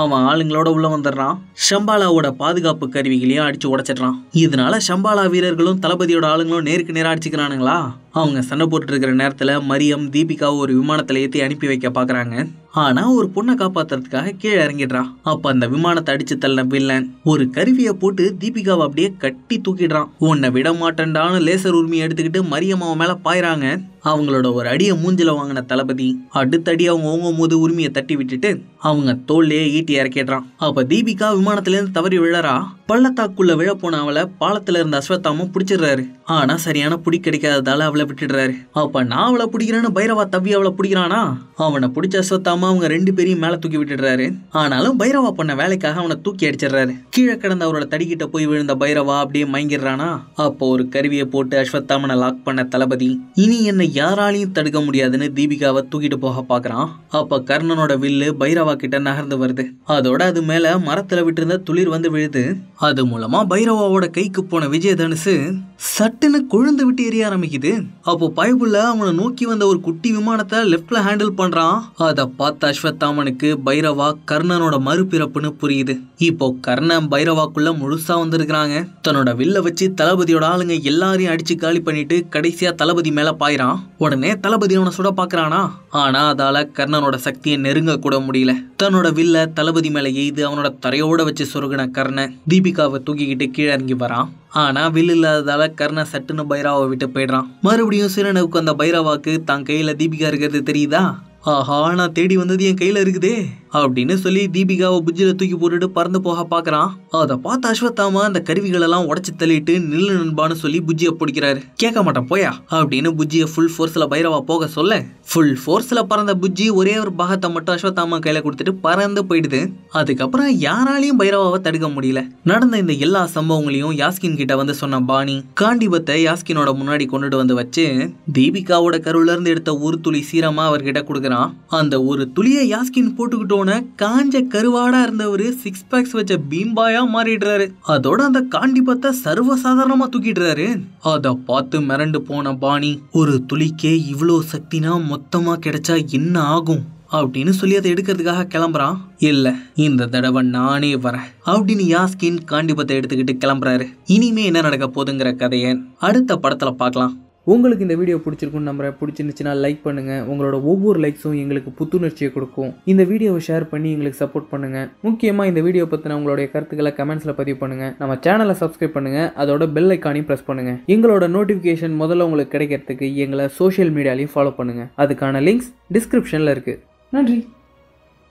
அவன் ஆளுங்களோட உள்ள வந்துடுறான் ஷம்பாலாவோட பாதுகாப்பு கருவிகளையும் அடிச்சு உடச்சிடுறான் இதனால ஷம்பாலா வீரர்களும் தளபதியோட ஆளுங்களும் நேருக்கு நேராக அடிச்சுக்கிறானுங்களா அவங்க சண்டை இருக்கிற நேரத்தில் மரியம் தீபிகாவை ஒரு விமானத்தில் ஏற்றி அனுப்பி வைக்க பார்க்குறாங்க ஆனால் ஒரு பொண்ணை காப்பாற்றுறதுக்காக கீழே இறங்கிடுறான் அப்போ அந்த விமானத்தை அடிச்சு தள்ள வில்லன் ஒரு கருவியை போட்டு தீபிகாவை அப்படியே கட்டி தூக்கிடுறான் உன்னை விட மாட்டேன்டான்னு லேசர் உரிமையை எடுத்துக்கிட்டு மரியம் அவன் மேலே பாயிறாங்க அவங்களோட ஒரு அடியை மூஞ்சில வாங்கின தளபதி அடுத்தடி அவங்க ஓங்கும் போது உரிமையை தட்டி விட்டுட்டு அவங்க தோல்லையே ஈட்டி இறக்கிடுறான் அப்ப தீபிகா விமானத்துலேருந்து தவறி விழறா பள்ளத்தாக்குள்ள விழ போன அவளை பாலத்துல இருந்த அஸ்வத்தாமும் பிடிச்சிடுறாரு ஆனா சரியான பிடி கிடைக்காததால அவளை அவளை விட்டுடுறாரு அப்ப நான் அவளை பிடிக்கிறேன்னு பைரவா தவி அவளை பிடிக்கிறானா அவனை பிடிச்ச அஸ்வத்தாம அவங்க ரெண்டு பேரையும் மேலே தூக்கி விட்டுடுறாரு ஆனாலும் பைரவா பண்ண வேலைக்காக அவனை தூக்கி அடிச்சிடுறாரு கீழே கிடந்த அவரோட தடிக்கிட்ட போய் விழுந்த பைரவா அப்படியே மயங்கிடுறானா அப்போ ஒரு கருவியை போட்டு அஸ்வத்தாமனை லாக் பண்ண தளபதி இனி என்னை யாராலையும் தடுக்க முடியாதுன்னு தீபிகாவை தூக்கிட்டு போக பாக்குறான் அப்ப கர்ணனோட வில்லு பைரவா கிட்ட நகர்ந்து வருது அதோட அது மேலே மரத்தில் விட்டுருந்த துளிர் வந்து விழுது அது மூலமாக பைரவாவோட கைக்கு போன விஜய தனுசு சட்டுன்னு கொழுந்து விட்டு எரிய ஆரம்பிக்குது அப்போ பயபுள்ள அவனை நோக்கி வந்த ஒரு குட்டி விமானத்தை லெஃப்ட்ல ஹேண்டில் பண்றான் அதை பார்த்த அஸ்வத்தாமனுக்கு பைரவா கர்ணனோட மறுபிறப்புன்னு புரியுது இப்போ கர்ண பைரவாக்குள்ள முழுசா வந்திருக்கிறாங்க தன்னோட வில்ல வச்சு தளபதியோட ஆளுங்க எல்லாரையும் அடிச்சு காலி பண்ணிட்டு கடைசியா தளபதி மேல பாயிறான் உடனே தளபதி அவனை சுட பாக்குறானா ஆனா அதால கர்ணனோட சக்தியை நெருங்க கூட முடியல தன்னோட வில்ல தளபதி மேல எய்து அவனோட தரையோட வச்சு சொருகின கர்ண தீபிகாவை தூக்கிக்கிட்டு கீழே இறங்கி வரான் ஆனா வில் இல்லாததால கர்ண சட்டுன்னு பைரவாவை விட்டு போயிடுறான் மறுபடியும் சிறுனவுக்கு அந்த பைரவாக்கு தான் கையில தீபிகா இருக்கிறது தெரியுதா ஆஹா நான் தேடி வந்தது என் கையில இருக்குதே அப்படின்னு சொல்லி தீபிகாவை புஜ்ஜில தூக்கி போட்டுட்டு பறந்து போக பாக்குறான் அதை பார்த்து அஸ்வத்தாமா அந்த கருவிகள் எல்லாம் உடச்சு தள்ளிட்டு நில்லு நண்பான்னு சொல்லி புஜ்ஜியை பிடிக்கிறாரு கேட்க மாட்டேன் போயா அப்படின்னு புஜ்ஜிய ஃபுல் ஃபோர்ஸ்ல பைரவா போக சொல்ல ஃபுல் ஃபோர்ஸ்ல பறந்த புஜ்ஜி ஒரே ஒரு பாகத்தை மட்டும் அஸ்வத்தாமா கையில கொடுத்துட்டு பறந்து போயிடுது அதுக்கப்புறம் யாராலையும் பைரவாவை தடுக்க முடியல நடந்த இந்த எல்லா சம்பவங்களையும் யாஸ்கின் கிட்ட வந்து சொன்ன பாணி காண்டிபத்தை யாஸ்கினோட முன்னாடி கொண்டுட்டு வந்து வச்சு தீபிகாவோட கருவில இருந்து எடுத்த ஒரு துளி சீரமா அவர்கிட்ட கொடுக்குறான் ஆனா அந்த ஒரு துளிய யாஸ்கின் போட்டுக்கிட்டோன்னு காஞ்ச கருவாடா இருந்தவர் சிக்ஸ் பேக்ஸ் வச்ச பீம்பாயா மாறிடுறாரு அதோட அந்த காண்டிபத்தை சர்வசாதாரணமா தூக்கிடுறாரு அத பார்த்து மிரண்டு போன பாணி ஒரு துளிக்கே இவ்வளோ சக்தினா மொத்தமா கிடைச்சா என்ன ஆகும் அப்படின்னு சொல்லி அதை எடுக்கிறதுக்காக கிளம்புறான் இல்லை இந்த தடவை நானே வரேன் அப்படின்னு யாஸ்கின் காண்டிபத்தை எடுத்துக்கிட்டு கிளம்புறாரு இனிமே என்ன நடக்க போதுங்கிற கதையை அடுத்த படத்தில் பார்க்கலாம் உங்களுக்கு இந்த வீடியோ பிடிச்சிருக்குன்னு நம்புற பிடிச்சிருந்துச்சுன்னா லைக் பண்ணுங்கள் உங்களோட ஒவ்வொரு லைக்ஸும் எங்களுக்கு புத்துணர்ச்சியை கொடுக்கும் இந்த வீடியோவை ஷேர் பண்ணி எங்களுக்கு சப்போர்ட் பண்ணுங்கள் முக்கியமாக இந்த வீடியோ பற்றின உங்களுடைய கருத்துக்களை கமெண்ட்ஸில் பதிவு பண்ணுங்கள் நம்ம சேனலை சப்ஸ்கிரைப் பண்ணுங்கள் அதோட பெல் ஐக்கானையும் ப்ரெஸ் பண்ணுங்கள் எங்களோட நோட்டிஃபிகேஷன் முதல்ல உங்களுக்கு கிடைக்கிறதுக்கு எங்களை சோஷியல் மீடியாலையும் ஃபாலோ பண்ணுங்கள் அதுக்கான லிங்க்ஸ் டிஸ்கிரிப்ஷனில் இருக்குது நன்றி